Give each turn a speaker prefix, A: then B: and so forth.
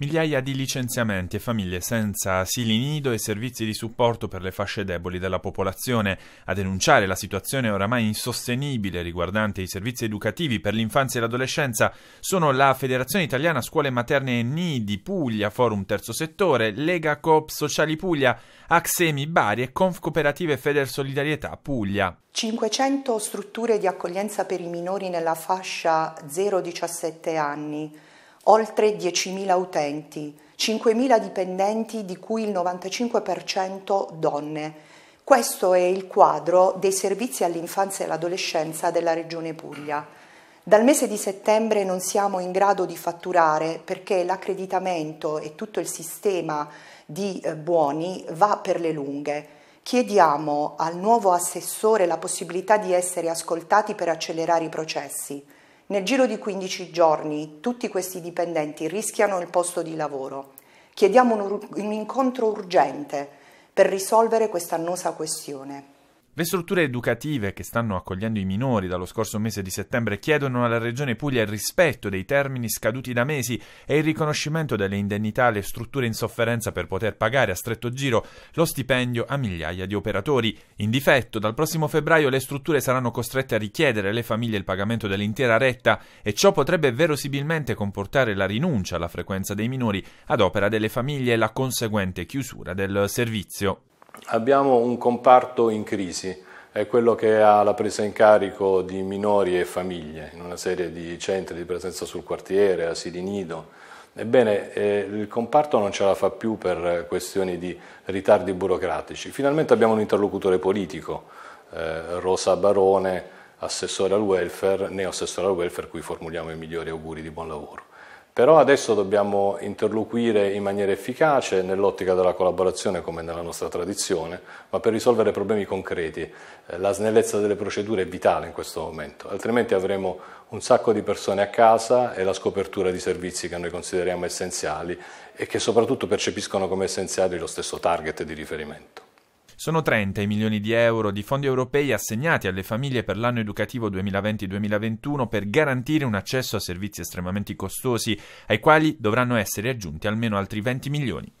A: migliaia di licenziamenti e famiglie senza asili nido e servizi di supporto per le fasce deboli della popolazione. A denunciare la situazione oramai insostenibile riguardante i servizi educativi per l'infanzia e l'adolescenza sono la Federazione Italiana Scuole Materne e Nidi Puglia, Forum Terzo Settore, Lega Coop Sociali Puglia, Axemi Bari e Conf Cooperative Feder Solidarietà Puglia.
B: 500 strutture di accoglienza per i minori nella fascia 0-17 anni oltre 10.000 utenti, 5.000 dipendenti di cui il 95% donne. Questo è il quadro dei servizi all'infanzia e all'adolescenza della Regione Puglia. Dal mese di settembre non siamo in grado di fatturare perché l'accreditamento e tutto il sistema di eh, buoni va per le lunghe. Chiediamo al nuovo assessore la possibilità di essere ascoltati per accelerare i processi. Nel giro di 15 giorni tutti questi dipendenti rischiano il posto di lavoro. Chiediamo un, un incontro urgente per risolvere questa annosa questione.
A: Le strutture educative che stanno accogliendo i minori dallo scorso mese di settembre chiedono alla Regione Puglia il rispetto dei termini scaduti da mesi e il riconoscimento delle indennità alle strutture in sofferenza per poter pagare a stretto giro lo stipendio a migliaia di operatori. In difetto, dal prossimo febbraio le strutture saranno costrette a richiedere alle famiglie il pagamento dell'intera retta e ciò potrebbe verosimilmente comportare la rinuncia alla frequenza dei minori ad opera delle famiglie e la conseguente chiusura del servizio
C: abbiamo un comparto in crisi, è quello che ha la presa in carico di minori e famiglie in una serie di centri di presenza sul quartiere, asili nido. Ebbene, eh, il comparto non ce la fa più per questioni di ritardi burocratici. Finalmente abbiamo un interlocutore politico, eh, Rosa Barone, assessore al welfare, neo assessore al welfare, cui formuliamo i migliori auguri di buon lavoro. Però adesso dobbiamo interloquire in maniera efficace nell'ottica della collaborazione come nella nostra tradizione, ma per risolvere problemi concreti. Eh, la snellezza delle procedure è vitale in questo momento, altrimenti avremo un sacco di persone a casa e la scopertura di servizi che noi consideriamo essenziali e che soprattutto percepiscono come essenziali lo stesso target di riferimento.
A: Sono 30 i milioni di euro di fondi europei assegnati alle famiglie per l'anno educativo 2020-2021 per garantire un accesso a servizi estremamente costosi, ai quali dovranno essere aggiunti almeno altri 20 milioni.